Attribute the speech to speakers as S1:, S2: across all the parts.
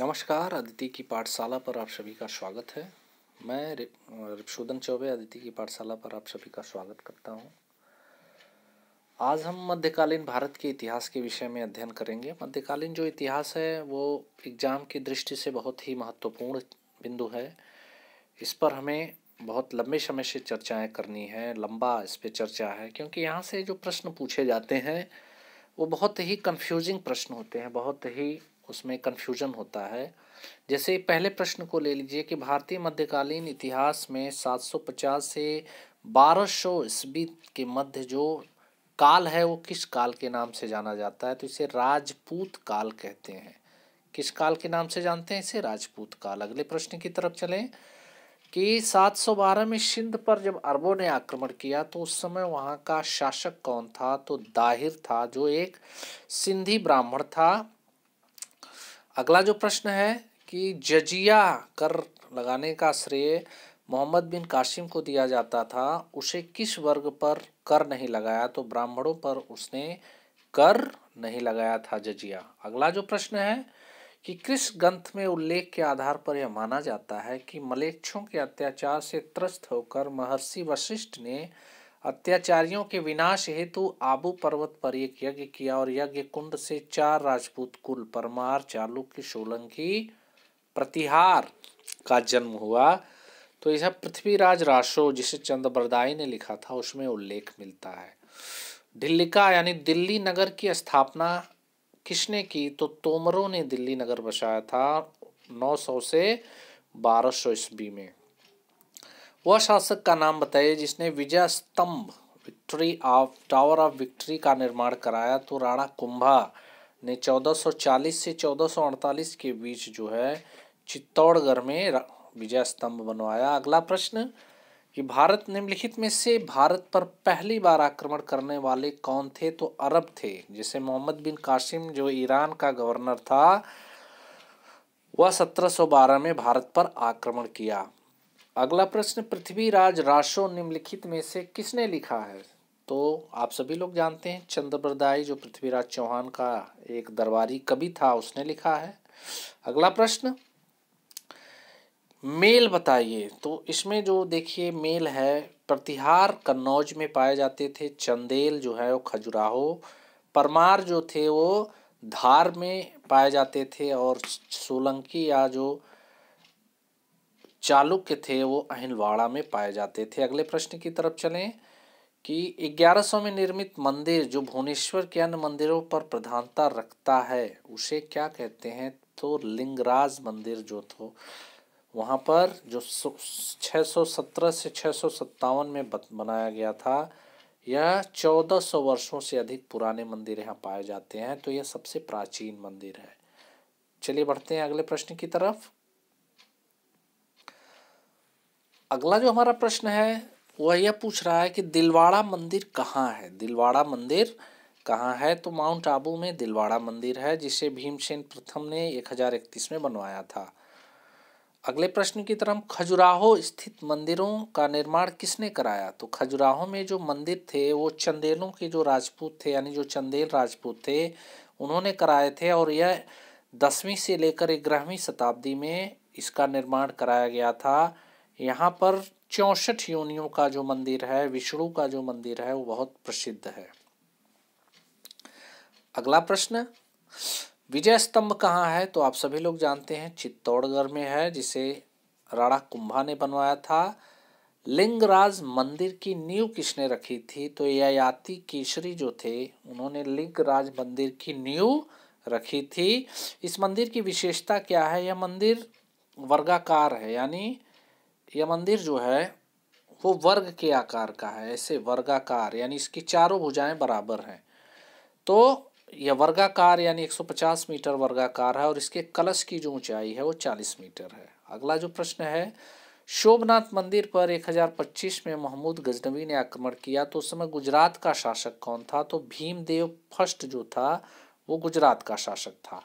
S1: नमस्कार अदिति की पाठशाला पर आप सभी का स्वागत है मैं रिपशोधन चौबे अदिति की पाठशाला पर आप सभी का स्वागत करता हूँ आज हम मध्यकालीन भारत के इतिहास के विषय में अध्ययन करेंगे मध्यकालीन जो इतिहास है वो एग्ज़ाम की दृष्टि से बहुत ही महत्वपूर्ण बिंदु है इस पर हमें बहुत लंबे समय से चर्चाएं करनी है लंबा इस पर चर्चा है क्योंकि यहाँ से जो प्रश्न पूछे जाते हैं वो बहुत ही कंफ्यूजिंग प्रश्न होते हैं बहुत ही उसमें कन्फ्यूजन होता है जैसे पहले प्रश्न को ले लीजिए कि भारतीय मध्यकालीन इतिहास में 750 से 1200 सौ ईस्वी के मध्य जो काल है वो किस काल के नाम से जाना जाता है तो इसे राजपूत काल कहते हैं किस काल के नाम से जानते हैं इसे राजपूत काल अगले प्रश्न की तरफ चलें कि 712 में सिंध पर जब अरबों ने आक्रमण किया तो उस समय वहाँ का शासक कौन था तो दाहिर था जो एक सिंधी ब्राह्मण था अगला जो प्रश्न है कि जजिया कर लगाने का श्रेय मोहम्मद बिन कासिम को दिया जाता था उसे किस वर्ग पर कर नहीं लगाया तो ब्राह्मणों पर उसने कर नहीं लगाया था जजिया अगला जो प्रश्न है कि किस ग्रंथ में उल्लेख के आधार पर यह माना जाता है कि मलेच्छों के अत्याचार से त्रस्त होकर महर्षि वशिष्ठ ने अत्याचारियों के विनाश हेतु आबू पर्वत पर एक यज्ञ किया और यज्ञ कुंड से चार राजपूत कुल परमार चालुक्य सोलंकी प्रतिहार का जन्म हुआ तो यह पृथ्वीराज राशो जिसे चंद्रबरदाई ने लिखा था उसमें उल्लेख मिलता है ढिल्लिका यानी दिल्ली नगर की स्थापना किसने की तो तोमरों ने दिल्ली नगर बसाया था 900 से 1200 ईस्वी में वह शासक का नाम बताइए जिसने Vijay Stambh victory of tower of victory का निर्माण कराया तो राणा कुंभा ने 1440 से 1448 के बीच जो है चित्तौड़गढ़ में विजय स्तंभ बनवाया अगला प्रश्न कि भारत निम्नलिखित में से भारत पर पहली बार आक्रमण करने वाले कौन थे तो अरब थे जैसे मोहम्मद बिन कासिम जो ईरान का गवर्नर था वह 1712 में भारत पर आक्रमण किया अगला प्रश्न पृथ्वीराज राशो निम्नलिखित में से किसने लिखा है तो आप सभी लोग जानते हैं चंद्रप्रदायी जो पृथ्वीराज चौहान का एक दरबारी कवि था उसने लिखा है अगला प्रश्न मेल बताइए तो इसमें जो देखिए मेल है प्रतिहार कन्नौज में पाए जाते थे चंदेल जो है वो खजुराहो परमार जो थे वो धार में पाए जाते थे और सोलंकी या जो चालुक्य थे वो अहिलवाड़ा में पाए जाते थे अगले प्रश्न की तरफ चलें कि 1100 में निर्मित मंदिर जो भुवनेश्वर के अन्य मंदिरों पर प्रधानता रखता है उसे क्या कहते हैं तो लिंगराज मंदिर जो थो वहाँ पर जो 617 से छः में बनाया गया था यह 1400 वर्षों से अधिक पुराने मंदिर यहाँ पाए जाते हैं तो यह सबसे प्राचीन मंदिर है चलिए बढ़ते हैं अगले प्रश्न की तरफ अगला जो हमारा प्रश्न है वह यह पूछ रहा है कि दिलवाड़ा मंदिर कहाँ है दिलवाड़ा मंदिर कहाँ है तो माउंट आबू में दिलवाड़ा मंदिर है जिसे भीमसेन प्रथम ने एक हजार इकतीस में बनवाया था अगले प्रश्न की तरह खजुराहो स्थित मंदिरों का निर्माण किसने कराया तो खजुराहो में जो मंदिर थे वो चंदेलों के जो राजपूत थे यानी जो चंदेल राजपूत थे उन्होंने कराए थे और यह दसवीं से लेकर ग्यारहवीं शताब्दी में इसका निर्माण कराया गया था यहाँ पर चौसठ योनियों का जो मंदिर है विष्णु का जो मंदिर है वो बहुत प्रसिद्ध है अगला प्रश्न विजय स्तंभ कहाँ है तो आप सभी लोग जानते हैं चित्तौड़गढ़ में है जिसे राणा कुंभा ने बनवाया था लिंगराज मंदिर की नींव किसने रखी थी तो ययाति केसरी जो थे उन्होंने लिंगराज मंदिर की नींव रखी थी इस मंदिर की विशेषता क्या है यह मंदिर वर्गाकार है यानी यह मंदिर जो है वो वर्ग के आकार का है ऐसे वर्गाकार यानी इसकी चारों भुजाएं बराबर हैं तो यह वर्गाकार यानी 150 मीटर वर्गाकार है और इसके कलश की जो ऊंचाई है वो 40 मीटर है अगला जो प्रश्न है शोभनाथ मंदिर पर 1025 में महमूद गजनवी ने आक्रमण किया तो उस समय गुजरात का शासक कौन था तो भीमदेव फर्स्ट जो था वो गुजरात का शासक था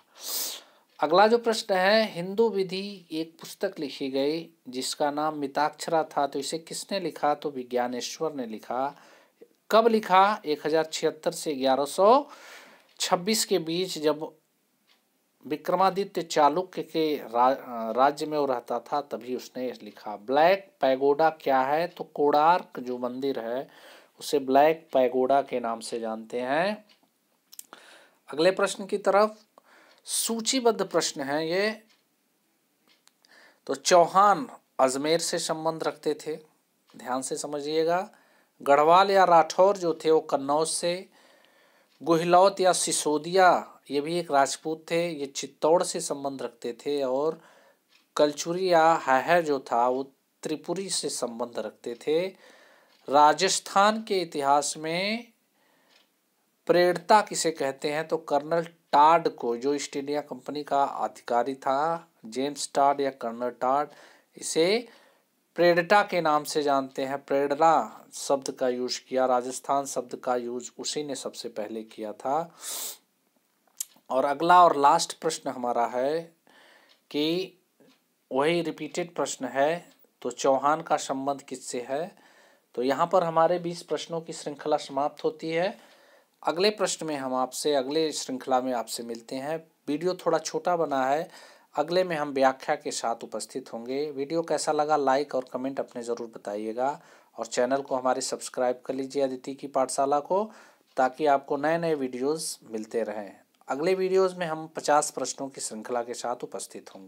S1: अगला जो प्रश्न है हिंदू विधि एक पुस्तक लिखी गई जिसका नाम मिताक्षरा था तो इसे किसने लिखा तो विज्ञानेश्वर ने लिखा कब लिखा एक हजार छिहत्तर से ग्यारह सौ छब्बीस के बीच जब विक्रमादित्य चालुक्य के रा, राज्य में वो रहता था तभी उसने लिखा ब्लैक पैगोडा क्या है तो कोडार्क जो मंदिर है उसे ब्लैक पैगोडा के नाम से जानते हैं अगले प्रश्न की तरफ सूचीबद्ध प्रश्न है ये तो चौहान अजमेर से संबंध रखते थे ध्यान से समझिएगा गढ़वाल या राठौर जो थे वो कन्नौज से गुहलौत या सिसोदिया ये भी एक राजपूत थे ये चित्तौड़ से संबंध रखते थे और कलचुरी या हैहर जो था वो त्रिपुरी से संबंध रखते थे राजस्थान के इतिहास में प्रेरता किसे कहते हैं तो कर्नल टार्ड को जो ईस्ट इंडिया कंपनी का अधिकारी था जेम्स टार्ड या कर्नल टार्ड इसे प्रेडटा के नाम से जानते हैं प्रेरणा शब्द का यूज किया राजस्थान शब्द का यूज उसी ने सबसे पहले किया था और अगला और लास्ट प्रश्न हमारा है कि वही रिपीटेड प्रश्न है तो चौहान का संबंध किससे है तो यहाँ पर हमारे बीस प्रश्नों की श्रृंखला समाप्त होती है अगले प्रश्न में हम आपसे अगले श्रृंखला में आपसे मिलते हैं वीडियो थोड़ा छोटा बना है अगले में हम व्याख्या के साथ उपस्थित होंगे वीडियो कैसा लगा लाइक और कमेंट अपने ज़रूर बताइएगा और चैनल को हमारे सब्सक्राइब कर लीजिए अदिति की पाठशाला को ताकि आपको नए नए वीडियोस मिलते रहें अगले वीडियोस में हम 50 प्रश्नों की श्रृंखला के साथ उपस्थित होंगे